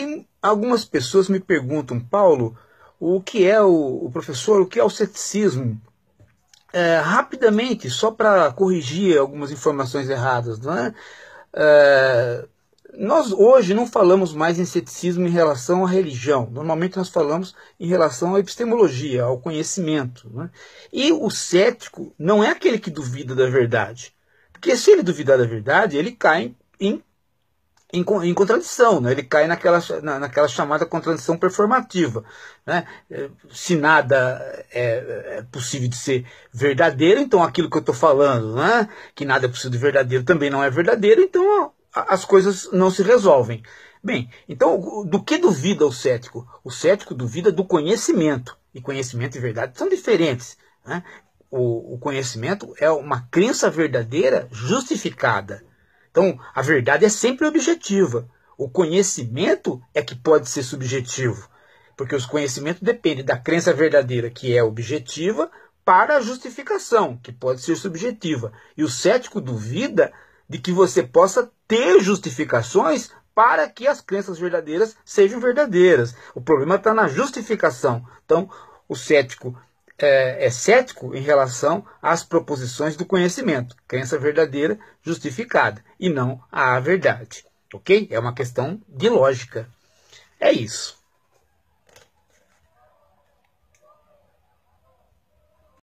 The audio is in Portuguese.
Tem algumas pessoas me perguntam, Paulo, o que é o, o professor, o que é o ceticismo? É, rapidamente, só para corrigir algumas informações erradas, não é? é? nós hoje não falamos mais em ceticismo em relação à religião. Normalmente nós falamos em relação à epistemologia, ao conhecimento. É? E o cético não é aquele que duvida da verdade. Porque se ele duvidar da verdade, ele cai em, em em, em contradição, né? ele cai naquela, na, naquela chamada contradição performativa. Né? É, se nada é, é possível de ser verdadeiro, então aquilo que eu estou falando, né? que nada é possível de verdadeiro, também não é verdadeiro, então as coisas não se resolvem. Bem, então do que duvida o cético? O cético duvida do conhecimento. E conhecimento e verdade são diferentes. Né? O, o conhecimento é uma crença verdadeira justificada. Então, a verdade é sempre objetiva. O conhecimento é que pode ser subjetivo, porque os conhecimentos dependem da crença verdadeira, que é objetiva, para a justificação, que pode ser subjetiva. E o cético duvida de que você possa ter justificações para que as crenças verdadeiras sejam verdadeiras. O problema está na justificação. Então, o cético é, é cético em relação às proposições do conhecimento, crença verdadeira justificada, e não à verdade. Ok? É uma questão de lógica. É isso.